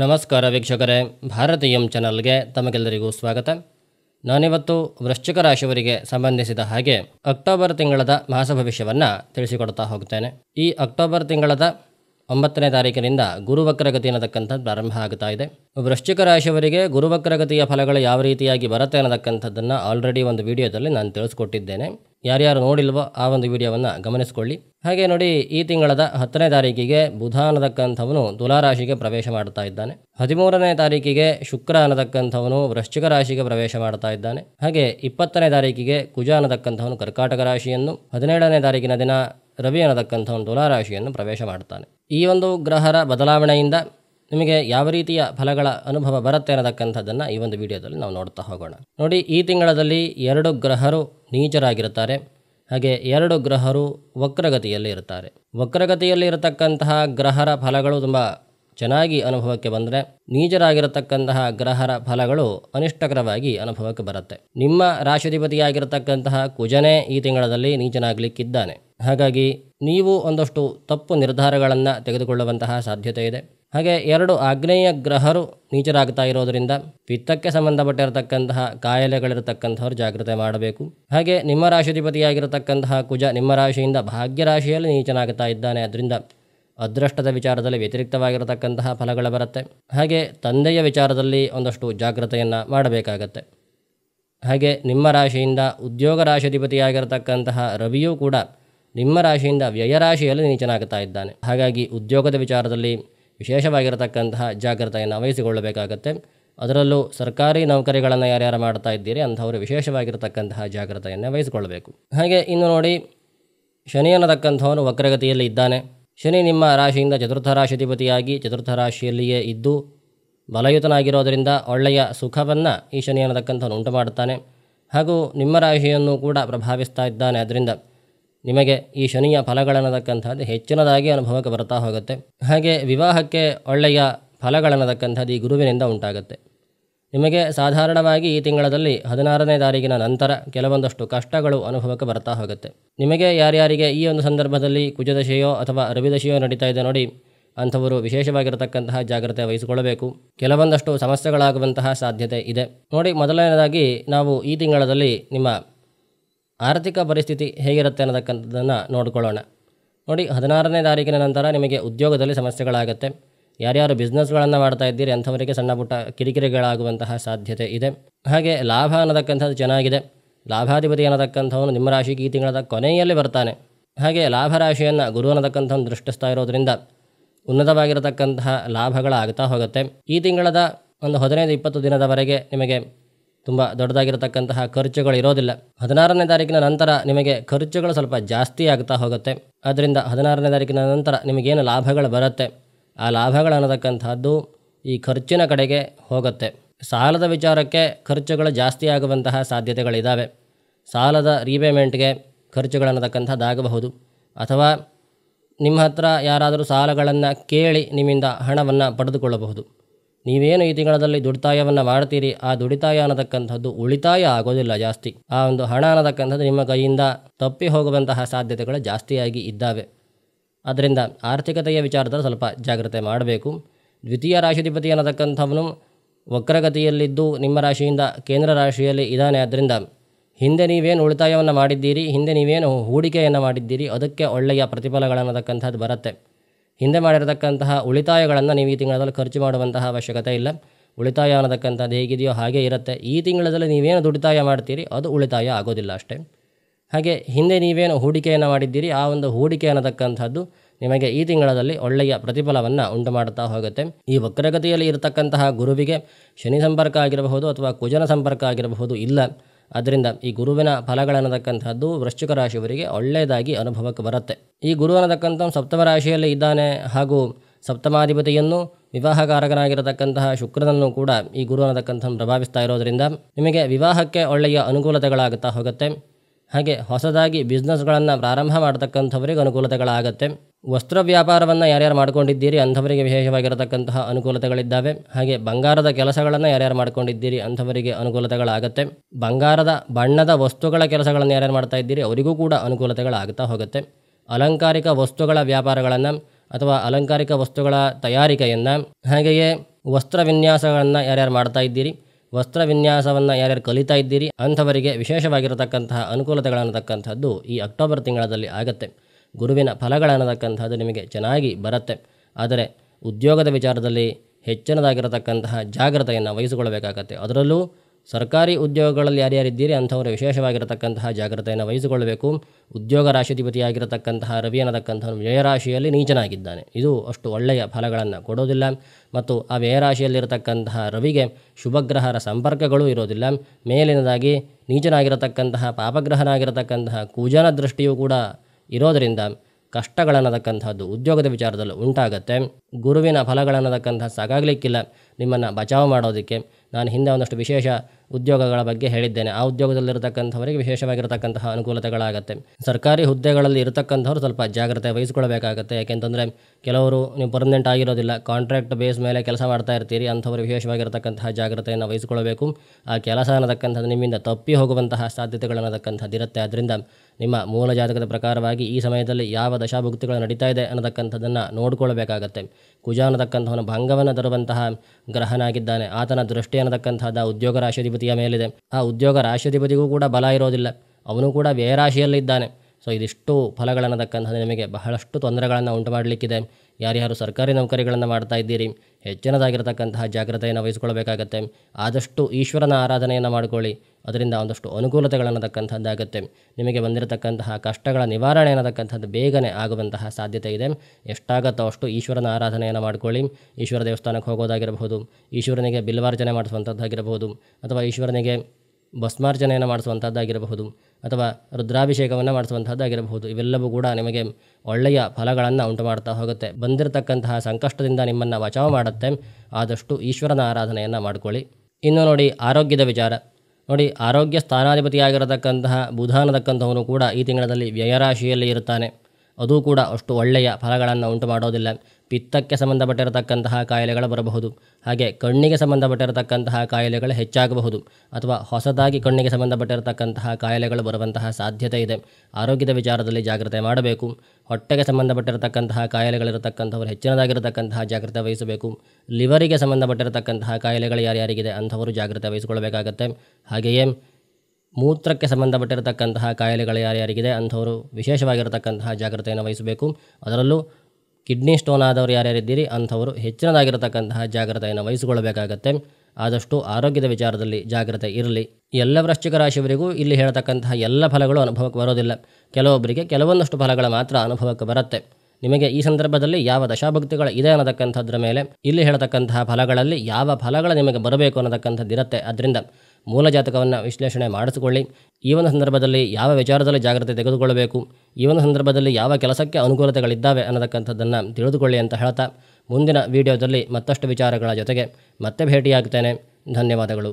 ನಮಸ್ಕಾರ ವೀಕ್ಷಕರೇ ಭಾರತೀಯಂ ಚಾನಲ್ಗೆ ತಮಗೆಲ್ಲರಿಗೂ ಸ್ವಾಗತ ನಾನಿವತ್ತು ವೃಶ್ಚಿಕ ರಾಶಿಯವರಿಗೆ ಸಂಬಂಧಿಸಿದ ಹಾಗೆ ಅಕ್ಟೋಬರ್ ತಿಂಗಳದ ಮಾಸ ಭವಿಷ್ಯವನ್ನು ತಿಳಿಸಿಕೊಡ್ತಾ ಹೋಗ್ತೇನೆ ಈ ಅಕ್ಟೋಬರ್ ತಿಂಗಳದ ಒಂಬತ್ತನೇ ತಾರೀಕಿನಿಂದ ಗುರುವಕ್ರಗತಿ ಅನ್ನತಕ್ಕಂಥದ್ದು ಪ್ರಾರಂಭ ಆಗ್ತಾ ಇದೆ ವೃಶ್ಚಿಕ ರಾಶಿಯವರಿಗೆ ಗುರುವಕ್ರಗತಿಯ ಫಲಗಳು ಯಾವ ರೀತಿಯಾಗಿ ಬರುತ್ತೆ ಅನ್ನತಕ್ಕಂಥದ್ದನ್ನು ಆಲ್ರೆಡಿ ಒಂದು ವಿಡಿಯೋದಲ್ಲಿ ನಾನು ತಿಳಿಸ್ಕೊಟ್ಟಿದ್ದೇನೆ ಯಾರ್ಯಾರು ನೋಡಿಲ್ವೋ ಆ ಒಂದು ವಿಡಿಯೋವನ್ನು ಗಮನಿಸಿಕೊಳ್ಳಿ ಹಾಗೆ ನೋಡಿ ಈ ತಿಂಗಳದ ಹತ್ತನೇ ತಾರೀಕಿಗೆ ಬುಧ ಅನ್ನತಕ್ಕಂಥವನು ತುಲಾರಾಶಿಗೆ ಪ್ರವೇಶ ಮಾಡ್ತಾ ಇದ್ದಾನೆ ಹದಿಮೂರನೇ ತಾರೀಕಿಗೆ ಶುಕ್ರ ಅನ್ನತಕ್ಕಂಥವನು ವೃಶ್ಚಿಕ ರಾಶಿಗೆ ಪ್ರವೇಶ ಮಾಡ್ತಾ ಇದ್ದಾನೆ ಹಾಗೆ ಇಪ್ಪತ್ತನೇ ತಾರೀಕಿಗೆ ಕುಜ ಅನ್ನತಕ್ಕಂಥವನು ಕರ್ಕಾಟಕ ರಾಶಿಯನ್ನು ಹದಿನೇಳನೇ ತಾರೀಕಿನ ದಿನ ರವಿ ಅನ್ನತಕ್ಕಂಥವನು ತುಲಾರಾಶಿಯನ್ನು ಪ್ರವೇಶ ಮಾಡ್ತಾನೆ ಈ ಒಂದು ಗ್ರಹರ ಬದಲಾವಣೆಯಿಂದ ನಿಮಗೆ ಯಾವ ರೀತಿಯ ಫಲಗಳ ಅನುಭವ ಬರುತ್ತೆ ಅನ್ನೋದಕ್ಕಂಥದ್ದನ್ನು ಈ ಒಂದು ವಿಡಿಯೋದಲ್ಲಿ ನಾವು ನೋಡ್ತಾ ಹೋಗೋಣ ನೋಡಿ ಈ ತಿಂಗಳಲ್ಲಿ ಎರಡು ಗ್ರಹರು ನೀಚರಾಗಿರುತ್ತಾರೆ ಹಾಗೆ ಎರಡು ಗ್ರಹರು ವಕ್ರಗತಿಯಲ್ಲಿ ಇರುತ್ತಾರೆ ವಕ್ರಗತಿಯಲ್ಲಿ ಇರತಕ್ಕಂತಹ ಗ್ರಹರ ಫಲಗಳು ತುಂಬ ಚೆನ್ನಾಗಿ ಅನುಭವಕ್ಕೆ ಬಂದರೆ ನೀಚರಾಗಿರತಕ್ಕಂತಹ ಗ್ರಹರ ಫಲಗಳು ಅನಿಷ್ಟಕರವಾಗಿ ಅನುಭವಕ್ಕೆ ಬರುತ್ತೆ ನಿಮ್ಮ ರಾಶಿಧಿಪತಿಯಾಗಿರತಕ್ಕಂತಹ ಕುಜನೇ ಈ ತಿಂಗಳಲ್ಲಿ ನೀಚನಾಗಲಿಕ್ಕಿದ್ದಾನೆ ಹಾಗಾಗಿ ನೀವು ಒಂದಷ್ಟು ತಪ್ಪು ನಿರ್ಧಾರಗಳನ್ನು ತೆಗೆದುಕೊಳ್ಳುವಂತಹ ಸಾಧ್ಯತೆ ಇದೆ ಹಾಗೆ ಎರಡು ಆಗ್ನೇಯ ಗ್ರಹರು ನೀಚರಾಗ್ತಾ ಇರೋದರಿಂದ ಪಿತ್ತಕ್ಕೆ ಸಂಬಂಧಪಟ್ಟಿರತಕ್ಕಂತಹ ಕಾಯಿಲೆಗಳಿರತಕ್ಕಂಥವ್ರು ಜಾಗ್ರತೆ ಮಾಡಬೇಕು ಹಾಗೆ ನಿಮ್ಮ ರಾಶಿಧಿಪತಿಯಾಗಿರತಕ್ಕಂತಹ ಕುಜ ನಿಮ್ಮ ರಾಶಿಯಿಂದ ಭಾಗ್ಯ ರಾಶಿಯಲ್ಲಿ ನೀಚನಾಗ್ತಾ ಇದ್ದಾನೆ ಅದರಿಂದ ಅದೃಷ್ಟದ ವಿಚಾರದಲ್ಲಿ ವ್ಯತಿರಿಕ್ತವಾಗಿರತಕ್ಕಂತಹ ಫಲಗಳು ಬರುತ್ತೆ ಹಾಗೆ ತಂದೆಯ ವಿಚಾರದಲ್ಲಿ ಒಂದಷ್ಟು ಜಾಗ್ರತೆಯನ್ನು ಮಾಡಬೇಕಾಗತ್ತೆ ಹಾಗೆ ನಿಮ್ಮ ರಾಶಿಯಿಂದ ಉದ್ಯೋಗ ರಾಶಿಧಿಪತಿಯಾಗಿರತಕ್ಕಂತಹ ರವಿಯೂ ಕೂಡ ನಿಮ್ಮ ರಾಶಿಯಿಂದ ವ್ಯಯ ನೀಚನಾಗ್ತಾ ಇದ್ದಾನೆ ಹಾಗಾಗಿ ಉದ್ಯೋಗದ ವಿಚಾರದಲ್ಲಿ ವಿಶೇಷವಾಗಿರತಕ್ಕಂತಹ ಜಾಗ್ರತೆಯನ್ನು ವಹಿಸಿಕೊಳ್ಳಬೇಕಾಗತ್ತೆ ಅದರಲ್ಲೂ ಸರ್ಕಾರಿ ನೌಕರಿಗಳನ್ನು ಯಾರ್ಯಾರು ಮಾಡ್ತಾ ಇದ್ದೀರಿ ಅಂಥವರು ವಿಶೇಷವಾಗಿರತಕ್ಕಂತಹ ಜಾಗ್ರತೆಯನ್ನು ವಹಿಸಿಕೊಳ್ಳಬೇಕು ಹಾಗೆ ಇನ್ನು ನೋಡಿ ಶನಿ ಅನ್ನತಕ್ಕಂಥವನು ವಕ್ರಗತಿಯಲ್ಲಿ ಇದ್ದಾನೆ ಶನಿ ನಿಮ್ಮ ರಾಶಿಯಿಂದ ಚತುರ್ಥ ರಾಶಿಧಿಪತಿಯಾಗಿ ಚತುರ್ಥ ರಾಶಿಯಲ್ಲಿಯೇ ಇದ್ದು ಬಲಯುತನಾಗಿರೋದರಿಂದ ಒಳ್ಳೆಯ ಸುಖವನ್ನು ಈ ಶನಿ ಅನ್ನತಕ್ಕಂಥವನು ಉಂಟು ಹಾಗೂ ನಿಮ್ಮ ರಾಶಿಯನ್ನು ಕೂಡ ಪ್ರಭಾವಿಸ್ತಾ ಇದ್ದಾನೆ ಅದರಿಂದ ನಿಮಗೆ ಈ ಶನಿಯ ಫಲಗಳನ್ನತಕ್ಕಂಥದ್ದು ಹೆಚ್ಚಿನದಾಗಿ ಅನುಭವಕ್ಕೆ ಬರ್ತಾ ಹೋಗುತ್ತೆ ಹಾಗೆ ವಿವಾಹಕ್ಕೆ ಒಳ್ಳೆಯ ಫಲಗಳನ್ನತಕ್ಕಂಥದ್ದು ಈ ಗುರುವಿನಿಂದ ಉಂಟಾಗುತ್ತೆ ನಿಮಗೆ ಸಾಧಾರಣವಾಗಿ ಈ ತಿಂಗಳಲ್ಲಿ ಹದಿನಾರನೇ ತಾರೀಕಿನ ನಂತರ ಕೆಲವೊಂದಷ್ಟು ಕಷ್ಟಗಳು ಅನುಭವಕ್ಕೆ ಬರ್ತಾ ಹೋಗುತ್ತೆ ನಿಮಗೆ ಯಾರ್ಯಾರಿಗೆ ಈ ಒಂದು ಸಂದರ್ಭದಲ್ಲಿ ಕುಜದಶೆಯೋ ಅಥವಾ ರವಿದಶೆಯೋ ನಡೀತಾ ಇದೆ ನೋಡಿ ಅಂಥವರು ವಿಶೇಷವಾಗಿರತಕ್ಕಂತಹ ಜಾಗ್ರತೆ ವಹಿಸಿಕೊಳ್ಳಬೇಕು ಕೆಲವೊಂದಷ್ಟು ಸಮಸ್ಯೆಗಳಾಗುವಂತಹ ಸಾಧ್ಯತೆ ಇದೆ ನೋಡಿ ಮೊದಲನೇದಾಗಿ ನಾವು ಈ ತಿಂಗಳಲ್ಲಿ ನಿಮ್ಮ ಆರ್ಥಿಕ ಪರಿಸ್ಥಿತಿ ಹೇಗಿರುತ್ತೆ ಅನ್ನೋದಕ್ಕಂಥದ್ದನ್ನು ನೋಡ್ಕೊಳ್ಳೋಣ ನೋಡಿ ಹದಿನಾರನೇ ತಾರೀಕಿನ ನಂತರ ನಿಮಗೆ ಉದ್ಯೋಗದಲ್ಲಿ ಸಮಸ್ಯೆಗಳಾಗುತ್ತೆ ಯಾರ್ಯಾರು ಬಿಸ್ನೆಸ್ಗಳನ್ನು ಮಾಡ್ತಾ ಇದ್ದೀರಿ ಅಂಥವರಿಗೆ ಸಣ್ಣ ಪುಟ್ಟ ಕಿರಿಕಿರಿಗಳಾಗುವಂತಹ ಸಾಧ್ಯತೆ ಇದೆ ಹಾಗೆ ಲಾಭ ಅನ್ನತಕ್ಕಂಥದ್ದು ಚೆನ್ನಾಗಿದೆ ಲಾಭಾಧಿಪತಿ ಅನ್ನತಕ್ಕಂಥವನು ನಿಮ್ಮ ರಾಶಿಗೆ ಈ ತಿಂಗಳದ ಕೊನೆಯಲ್ಲಿ ಬರ್ತಾನೆ ಹಾಗೆ ಲಾಭ ರಾಶಿಯನ್ನು ಗುರು ಅನ್ನತಕ್ಕಂಥವನು ದೃಷ್ಟಿಸ್ತಾ ಇರೋದರಿಂದ ಉನ್ನತವಾಗಿರತಕ್ಕಂತಹ ಲಾಭಗಳಾಗ್ತಾ ಹೋಗುತ್ತೆ ಈ ತಿಂಗಳದ ಒಂದು ಹದಿನೈದು ಇಪ್ಪತ್ತು ದಿನದವರೆಗೆ ನಿಮಗೆ ತುಂಬ ದೊಡ್ಡದಾಗಿರತಕ್ಕಂತಹ ಖರ್ಚುಗಳು ಇರೋದಿಲ್ಲ ಹದಿನಾರನೇ ತಾರೀಕಿನ ನಂತರ ನಿಮಗೆ ಖರ್ಚುಗಳು ಸ್ವಲ್ಪ ಜಾಸ್ತಿ ಆಗ್ತಾ ಹೋಗುತ್ತೆ ಆದ್ದರಿಂದ ಹದಿನಾರನೇ ತಾರೀಕಿನ ನಂತರ ನಿಮಗೇನು ಲಾಭಗಳು ಬರುತ್ತೆ ಆ ಲಾಭಗಳು ಅನ್ನತಕ್ಕಂಥದ್ದು ಈ ಖರ್ಚಿನ ಕಡೆಗೆ ಹೋಗುತ್ತೆ ಸಾಲದ ವಿಚಾರಕ್ಕೆ ಖರ್ಚುಗಳು ಜಾಸ್ತಿ ಆಗುವಂತಹ ಸಾಧ್ಯತೆಗಳಿದ್ದಾವೆ ಸಾಲದ ರೀಪೇಮೆಂಟ್ಗೆ ಖರ್ಚುಗಳನ್ನತಕ್ಕಂಥದ್ದಾಗಬಹುದು ಅಥವಾ ನಿಮ್ಮ ಹತ್ರ ಯಾರಾದರೂ ಸಾಲಗಳನ್ನು ಕೇಳಿ ನಿಮ್ಮಿಂದ ಹಣವನ್ನು ಪಡೆದುಕೊಳ್ಳಬಹುದು ನೀವೇನು ಈ ತಿಂಗಳಲ್ಲಿ ದುಡಿತಾಯವನ್ನು ಮಾಡ್ತೀರಿ ಆ ದುಡಿತಾಯ ಅನ್ನತಕ್ಕಂಥದ್ದು ಉಳಿತಾಯ ಆಗೋದಿಲ್ಲ ಜಾಸ್ತಿ ಆ ಒಂದು ಹಣ ಅನ್ನತಕ್ಕಂಥದ್ದು ನಿಮ್ಮ ಕೈಯಿಂದ ತಪ್ಪಿ ಹೋಗುವಂತಹ ಸಾಧ್ಯತೆಗಳು ಜಾಸ್ತಿಯಾಗಿ ಇದ್ದಾವೆ ಆದ್ದರಿಂದ ಆರ್ಥಿಕತೆಯ ವಿಚಾರದಲ್ಲಿ ಸ್ವಲ್ಪ ಜಾಗ್ರತೆ ಮಾಡಬೇಕು ದ್ವಿತೀಯ ರಾಶಿಧಿಪತಿ ಅನ್ನತಕ್ಕಂಥವನು ವಕ್ರಗತಿಯಲ್ಲಿದ್ದು ನಿಮ್ಮ ರಾಶಿಯಿಂದ ಕೇಂದ್ರ ರಾಶಿಯಲ್ಲಿ ಇದ್ದಾನೆ ಆದ್ದರಿಂದ ಹಿಂದೆ ನೀವೇನು ಉಳಿತಾಯವನ್ನು ಮಾಡಿದ್ದೀರಿ ಹಿಂದೆ ನೀವೇನು ಹೂಡಿಕೆಯನ್ನು ಮಾಡಿದ್ದೀರಿ ಅದಕ್ಕೆ ಒಳ್ಳೆಯ ಪ್ರತಿಫಲಗಳನ್ನತಕ್ಕಂಥದ್ದು ಬರುತ್ತೆ ಹಿಂದೆ ಮಾಡಿರತಕ್ಕಂತಹ ಉಳಿತಾಯಗಳನ್ನು ನೀವು ಈ ತಿಂಗಳಲ್ಲಿ ಖರ್ಚು ಮಾಡುವಂತಹ ಅವಶ್ಯಕತೆ ಇಲ್ಲ ಉಳಿತಾಯ ಅನ್ನತಕ್ಕಂಥದ್ದು ಹೇಗಿದೆಯೋ ಹಾಗೆ ಇರುತ್ತೆ ಈ ತಿಂಗಳಲ್ಲಿ ನೀವೇನು ದುಡಿತಾಯ ಮಾಡ್ತೀರಿ ಅದು ಉಳಿತಾಯ ಆಗೋದಿಲ್ಲ ಅಷ್ಟೇ ಹಾಗೆ ಹಿಂದೆ ನೀವೇನು ಹೂಡಿಕೆಯನ್ನು ಮಾಡಿದ್ದೀರಿ ಆ ಒಂದು ಹೂಡಿಕೆ ಅನ್ನತಕ್ಕಂಥದ್ದು ನಿಮಗೆ ಈ ತಿಂಗಳಲ್ಲಿ ಒಳ್ಳೆಯ ಪ್ರತಿಫಲವನ್ನು ಉಂಟು ಮಾಡುತ್ತಾ ಹೋಗುತ್ತೆ ಈ ವಕ್ರಗತಿಯಲ್ಲಿ ಇರತಕ್ಕಂತಹ ಗುರುವಿಗೆ ಶನಿ ಸಂಪರ್ಕ ಆಗಿರಬಹುದು ಅಥವಾ ಕುಜನ ಸಂಪರ್ಕ ಆಗಿರಬಹುದು ಇಲ್ಲ ಆದ್ದರಿಂದ ಈ ಗುರುವಿನ ಫಲಗಳನ್ನತಕ್ಕಂಥದ್ದು ವೃಶ್ಚಿಕ ರಾಶಿಯವರಿಗೆ ಒಳ್ಳೆಯದಾಗಿ ಅನುಭವಕ್ಕೆ ಬರುತ್ತೆ ಈ ಗುರು ಅನ್ನತಕ್ಕಂಥ ಸಪ್ತಮ ರಾಶಿಯಲ್ಲಿ ಇದ್ದಾನೆ ಹಾಗೂ ಸಪ್ತಮಾಧಿಪತಿಯನ್ನು ವಿವಾಹಕಾರಕನಾಗಿರತಕ್ಕಂತಹ ಶುಕ್ರನನ್ನು ಕೂಡ ಈ ಗುರು ಅನ್ನತಕ್ಕಂಥ ಪ್ರಭಾವಿಸ್ತಾ ಇರೋದರಿಂದ ನಿಮಗೆ ವಿವಾಹಕ್ಕೆ ಒಳ್ಳೆಯ ಅನುಕೂಲತೆಗಳಾಗುತ್ತಾ ಹೋಗುತ್ತೆ ಹಾಗೆ ಹೊಸದಾಗಿ ಬಿಸ್ನೆಸ್ಗಳನ್ನು ಪ್ರಾರಂಭ ಮಾಡತಕ್ಕಂಥವರಿಗೆ ಅನುಕೂಲತೆಗಳಾಗತ್ತೆ ವಸ್ತ್ರ ವ್ಯಾಪಾರವನ್ನು ಯಾರ್ಯಾರು ಮಾಡ್ಕೊಂಡಿದ್ದೀರಿ ಅಂಥವರಿಗೆ ವಿಶೇಷವಾಗಿರತಕ್ಕಂತಹ ಅನುಕೂಲತೆಗಳಿದ್ದಾವೆ ಹಾಗೆ ಬಂಗಾರದ ಕೆಲಸಗಳನ್ನು ಯಾರ್ಯಾರು ಮಾಡ್ಕೊಂಡಿದ್ದೀರಿ ಅಂಥವರಿಗೆ ಅನುಕೂಲತೆಗಳಾಗತ್ತೆ ಬಂಗಾರದ ಬಣ್ಣದ ವಸ್ತುಗಳ ಕೆಲಸಗಳನ್ನು ಯಾರ್ಯಾರು ಮಾಡ್ತಾ ಇದ್ದೀರಿ ಅವರಿಗೂ ಕೂಡ ಅನುಕೂಲತೆಗಳಾಗ್ತಾ ಹೋಗುತ್ತೆ ಅಲಂಕಾರಿಕ ವಸ್ತುಗಳ ವ್ಯಾಪಾರಗಳನ್ನು ಅಥವಾ ಅಲಂಕಾರಿಕ ವಸ್ತುಗಳ ತಯಾರಿಕೆಯನ್ನು ಹಾಗೆಯೇ ವಸ್ತ್ರ ವಿನ್ಯಾಸಗಳನ್ನು ಯಾರ್ಯಾರು ಮಾಡ್ತಾ ಇದ್ದೀರಿ ವಸ್ತ್ರ ವಿನ್ಯಾಸವನ್ನು ಯಾರ್ಯಾರು ಕಲಿತಾ ಇದ್ದೀರಿ ಅಂಥವರಿಗೆ ವಿಶೇಷವಾಗಿರತಕ್ಕಂತಹ ಅನುಕೂಲತೆಗಳನ್ನತಕ್ಕಂಥದ್ದು ಈ ಅಕ್ಟೋಬರ್ ತಿಂಗಳಲ್ಲಿ ಆಗತ್ತೆ ಗುರುವಿನ ಫಲಗಳನ್ನತಕ್ಕಂಥದ್ದು ನಿಮಗೆ ಚೆನ್ನಾಗಿ ಬರುತ್ತೆ ಆದರೆ ಉದ್ಯೋಗದ ವಿಚಾರದಲ್ಲಿ ಹೆಚ್ಚಿನದಾಗಿರತಕ್ಕಂತಹ ಜಾಗ್ರತೆಯನ್ನು ವಹಿಸಿಕೊಳ್ಳಬೇಕಾಗತ್ತೆ ಅದರಲ್ಲೂ ಸರ್ಕಾರಿ ಉದ್ಯೋಗಗಳಲ್ಲಿ ಯಾರ್ಯಾರಿದ್ದೀರಿ ಅಂಥವರು ವಿಶೇಷವಾಗಿರತಕ್ಕಂತಹ ಜಾಗ್ರತೆಯನ್ನು ವಹಿಸಿಕೊಳ್ಳಬೇಕು ಉದ್ಯೋಗ ರಾಶಿಧಿಪತಿಯಾಗಿರತಕ್ಕಂತಹ ರವಿ ಅನ್ನತಕ್ಕಂಥ ವ್ಯಯರಾಶಿಯಲ್ಲಿ ನೀಚನಾಗಿದ್ದಾನೆ ಇದು ಅಷ್ಟು ಒಳ್ಳೆಯ ಫಲಗಳನ್ನು ಕೊಡೋದಿಲ್ಲ ಮತ್ತು ಆ ವ್ಯಯರಾಶಿಯಲ್ಲಿರತಕ್ಕಂತಹ ರವಿಗೆ ಶುಭಗ್ರಹರ ಸಂಪರ್ಕಗಳು ಇರೋದಿಲ್ಲ ಮೇಲಿನದಾಗಿ ನೀಚನಾಗಿರತಕ್ಕಂತಹ ಪಾಪಗ್ರಹನಾಗಿರತಕ್ಕಂತಹ ಕೂಜನ ದೃಷ್ಟಿಯೂ ಕೂಡ ಇರೋದರಿಂದ ಕಷ್ಟಗಳನ್ನತಕ್ಕಂಥದ್ದು ಉದ್ಯೋಗದ ವಿಚಾರದಲ್ಲಿ ಉಂಟಾಗತ್ತೆ ಗುರುವಿನ ಫಲಗಳನ್ನತಕ್ಕಂಥ ಸಾಕಾಗಲಿಕ್ಕಿಲ್ಲ ನಿಮ್ಮನ್ನು ಬಚಾವ್ ಮಾಡೋದಕ್ಕೆ ನಾನು ಹಿಂದೆ ಒಂದಷ್ಟು ವಿಶೇಷ ಉದ್ಯೋಗಗಳ ಬಗ್ಗೆ ಹೇಳಿದ್ದೇನೆ ಆ ಉದ್ಯೋಗದಲ್ಲಿರತಕ್ಕಂಥವರಿಗೆ ವಿಶೇಷವಾಗಿರತಕ್ಕಂತಹ ಅನುಕೂಲತೆಗಳಾಗತ್ತೆ ಸರ್ಕಾರಿ ಹುದ್ದೆಗಳಲ್ಲಿ ಇರತಕ್ಕಂಥವ್ರು ಸ್ವಲ್ಪ ಜಾಗ್ರತೆ ವಹಿಸ್ಕೊಳ್ಬೇಕಾಗತ್ತೆ ಯಾಕೆಂತಂದರೆ ಕೆಲವರು ನೀವು ಪರ್ಮನೆಂಟ್ ಆಗಿರೋದಿಲ್ಲ ಕಾಂಟ್ರಾಕ್ಟ್ ಬೇಸ್ ಮೇಲೆ ಕೆಲಸ ಮಾಡ್ತಾ ಇರ್ತೀರಿ ಅಂಥವರು ವಿಶೇಷವಾಗಿರತಕ್ಕಂತಹ ಜಾಗ್ರತೆಯನ್ನು ವಹಿಸ್ಕೊಳ್ಬೇಕು ಆ ಕೆಲಸ ಅನ್ನತಕ್ಕಂಥದ್ದು ನಿಮ್ಮಿಂದ ತಪ್ಪಿ ಹೋಗುವಂತಹ ಸಾಧ್ಯತೆಗಳನ್ನತಕ್ಕಂಥದ್ದು ಇರುತ್ತೆ ಆದ್ದರಿಂದ ನಿಮ್ಮ ಮೂಲ ಜಾತಕದ ಪ್ರಕಾರವಾಗಿ ಈ ಸಮಯದಲ್ಲಿ ಯಾವ ದಶಾಭುಕ್ತಿಗಳು ನಡೀತಾ ಇದೆ ಅನ್ನತಕ್ಕಂಥದ್ದನ್ನು ನೋಡಿಕೊಳ್ಳಬೇಕಾಗತ್ತೆ ಕುಜ ಅನ್ನತಕ್ಕಂಥವನು ಭಂಗವನ್ನು ತರುವಂತಹ ಗ್ರಹನಾಗಿದ್ದಾನೆ ಆತನ ದೃಷ್ಟಿ ಅನ್ನತಕ್ಕಂಥದ್ದು ಉದ್ಯೋಗ ರಾಶಿ ಮೇಲಿದೆ ಆ ಉದ್ಯೋಗ ರಾಶ್ಯಾಧಿಪತಿಗೂ ಕೂಡ ಬಲ ಇರೋದಿಲ್ಲ ಅವನು ಕೂಡ ವ್ಯಯರಾಶಿಯಲ್ಲಿದ್ದಾನೆ ಸೊ ಇದಿಷ್ಟು ಫಲಗಳನ್ನು ತಕ್ಕಂತಹ ನಿಮಗೆ ಬಹಳಷ್ಟು ತೊಂದರೆಗಳನ್ನು ಉಂಟು ಮಾಡಲಿಕ್ಕಿದೆ ಯಾರ್ಯಾರು ಸರ್ಕಾರಿ ನೌಕರಿಗಳನ್ನು ಮಾಡ್ತಾ ಇದ್ದೀರಿ ಹೆಚ್ಚಿನದಾಗಿರತಕ್ಕಂತಹ ಜಾಗ್ರತೆಯನ್ನು ವಹಿಸ್ಕೊಳ್ಬೇಕಾಗತ್ತೆ ಆದಷ್ಟು ಈಶ್ವರನ ಆರಾಧನೆಯನ್ನು ಮಾಡಿಕೊಳ್ಳಿ ಅದರಿಂದ ಒಂದಷ್ಟು ಅನುಕೂಲತೆಗಳನ್ನತಕ್ಕಂಥದ್ದಾಗತ್ತೆ ನಿಮಗೆ ಬಂದಿರತಕ್ಕಂತಹ ಕಷ್ಟಗಳ ನಿವಾರಣೆ ಅನ್ನತಕ್ಕಂಥದ್ದು ಬೇಗನೆ ಆಗುವಂತಹ ಸಾಧ್ಯತೆ ಇದೆ ಎಷ್ಟಾಗತ್ತೋ ಅಷ್ಟು ಈಶ್ವರನ ಆರಾಧನೆಯನ್ನು ಮಾಡಿಕೊಳ್ಳಿ ಈಶ್ವರ ದೇವಸ್ಥಾನಕ್ಕೆ ಹೋಗೋದಾಗಿರಬಹುದು ಈಶ್ವರನಿಗೆ ಬಿಲ್ವಾರ್ಜನೆ ಮಾಡಿಸುವಂಥದ್ದಾಗಿರಬಹುದು ಅಥವಾ ಈಶ್ವರನಿಗೆ ಭಸ್ಮಾರ್ಚನೆಯನ್ನು ಮಾಡಿಸುವಂಥದ್ದಾಗಿರಬಹುದು ಅಥವಾ ರುದ್ರಾಭಿಷೇಕವನ್ನು ಮಾಡಿಸುವಂಥದ್ದಾಗಿರಬಹುದು ಇವೆಲ್ಲವೂ ಕೂಡ ನಿಮಗೆ ಒಳ್ಳೆಯ ಫಲಗಳನ್ನು ಉಂಟು ಮಾಡ್ತಾ ಹೋಗುತ್ತೆ ಬಂದಿರತಕ್ಕಂತಹ ಸಂಕಷ್ಟದಿಂದ ನಿಮ್ಮನ್ನು ಬಚಾವ ಮಾಡುತ್ತೆ ಆದಷ್ಟು ಈಶ್ವರನ ಆರಾಧನೆಯನ್ನು ಮಾಡಿಕೊಳ್ಳಿ ಇನ್ನು ನೋಡಿ ಆರೋಗ್ಯದ ವಿಚಾರ ನೋಡಿ ಆರೋಗ್ಯ ಸ್ಥಾನಾಧಿಪತಿಯಾಗಿರತಕ್ಕಂತಹ ಬುಧ ಕೂಡ ಈ ತಿಂಗಳಲ್ಲಿ ವ್ಯಯರಾಶಿಯಲ್ಲಿ ಇರುತ್ತಾನೆ ಅದೂ ಕೂಡ ಅಷ್ಟು ಒಳ್ಳೆಯ ಫಲಗಳನ್ನು ಉಂಟು ಮಾಡೋದಿಲ್ಲ ಪಿತ್ತಕ್ಕೆ ಸಂಬಂಧಪಟ್ಟಿರತಕ್ಕಂತಹ ಕಾಯಿಲೆಗಳು ಬರಬಹುದು ಹಾಗೆ ಕಣ್ಣಿಗೆ ಸಂಬಂಧಪಟ್ಟಿರತಕ್ಕಂತಹ ಕಾಯಿಲೆಗಳು ಹೆಚ್ಚಾಗಬಹುದು ಅಥವಾ ಹೊಸದಾಗಿ ಕಣ್ಣಿಗೆ ಸಂಬಂಧಪಟ್ಟಿರತಕ್ಕಂತಹ ಕಾಯಿಲೆಗಳು ಬರುವಂತಹ ಸಾಧ್ಯತೆ ಇದೆ ಆರೋಗ್ಯದ ವಿಚಾರದಲ್ಲಿ ಜಾಗ್ರತೆ ಮಾಡಬೇಕು ಹೊಟ್ಟೆಗೆ ಸಂಬಂಧಪಟ್ಟಿರತಕ್ಕಂತಹ ಕಾಯಿಲೆಗಳಿರತಕ್ಕಂಥವ್ರು ಹೆಚ್ಚಿನದಾಗಿರತಕ್ಕಂತಹ ಜಾಗ್ರತೆ ವಹಿಸಬೇಕು ಲಿವರಿಗೆ ಸಂಬಂಧಪಟ್ಟಿರತಕ್ಕಂತಹ ಕಾಯಿಲೆಗಳು ಯಾರ್ಯಾರಿಗಿದೆ ಅಂಥವರು ಜಾಗ್ರತೆ ವಹಿಸಿಕೊಳ್ಳಬೇಕಾಗತ್ತೆ ಹಾಗೆಯೇ ಮೂತ್ರಕ್ಕೆ ಸಂಬಂಧಪಟ್ಟಿರತಕ್ಕಂತಹ ಕಾಯಿಲೆಗಳು ಯಾರ್ಯಾರಿಗಿದೆ ಅಂಥವರು ವಿಶೇಷವಾಗಿರತಕ್ಕಂತಹ ಜಾಗ್ರತೆಯನ್ನು ವಹಿಸಬೇಕು ಅದರಲ್ಲೂ ಕಿಡ್ನಿ ಸ್ಟೋನ್ ಆದವರು ಯಾರ್ಯಾರಿದ್ದೀರಿ ಅಂಥವರು ಹೆಚ್ಚಿನದಾಗಿರತಕ್ಕಂತಹ ಜಾಗ್ರತೆಯನ್ನು ವಹಿಸಿಕೊಳ್ಳಬೇಕಾಗತ್ತೆ ಆದಷ್ಟು ಆರೋಗ್ಯದ ವಿಚಾರದಲ್ಲಿ ಜಾಗ್ರತೆ ಇರಲಿ ಎಲ್ಲ ವೃಶ್ಚಿಕ ರಾಶಿಯವರಿಗೂ ಇಲ್ಲಿ ಹೇಳತಕ್ಕಂತಹ ಎಲ್ಲ ಫಲಗಳು ಅನುಭವಕ್ಕೆ ಬರೋದಿಲ್ಲ ಕೆಲವೊಬ್ಬರಿಗೆ ಕೆಲವೊಂದಷ್ಟು ಫಲಗಳ ಮಾತ್ರ ಅನುಭವಕ್ಕೆ ಬರುತ್ತೆ ನಿಮಗೆ ಈ ಸಂದರ್ಭದಲ್ಲಿ ಯಾವ ದಶಾಭಕ್ತಿಗಳು ಇದೆ ಅನ್ನತಕ್ಕಂಥದ್ರ ಮೇಲೆ ಇಲ್ಲಿ ಹೇಳತಕ್ಕಂತಹ ಫಲಗಳಲ್ಲಿ ಯಾವ ಫಲಗಳು ನಿಮಗೆ ಬರಬೇಕು ಅನ್ನತಕ್ಕಂಥದ್ದಿರುತ್ತೆ ಅದರಿಂದ ಮೂಲ ಜಾತಕವನ್ನು ವಿಶ್ಲೇಷಣೆ ಮಾಡಿಸಿಕೊಳ್ಳಿ ಈ ಒಂದು ಸಂದರ್ಭದಲ್ಲಿ ಯಾವ ವಿಚಾರದಲ್ಲಿ ಜಾಗ್ರತೆ ತೆಗೆದುಕೊಳ್ಳಬೇಕು ಈ ಒಂದು ಸಂದರ್ಭದಲ್ಲಿ ಯಾವ ಕೆಲಸಕ್ಕೆ ಅನುಕೂಲತೆಗಳಿದ್ದಾವೆ ಅನ್ನತಕ್ಕಂಥದ್ದನ್ನು ತಿಳಿದುಕೊಳ್ಳಿ ಅಂತ ಹೇಳ್ತಾ ಮುಂದಿನ ವಿಡಿಯೋದಲ್ಲಿ ಮತ್ತಷ್ಟು ವಿಚಾರಗಳ ಜೊತೆಗೆ ಮತ್ತೆ ಭೇಟಿಯಾಗ್ತೇನೆ ಧನ್ಯವಾದಗಳು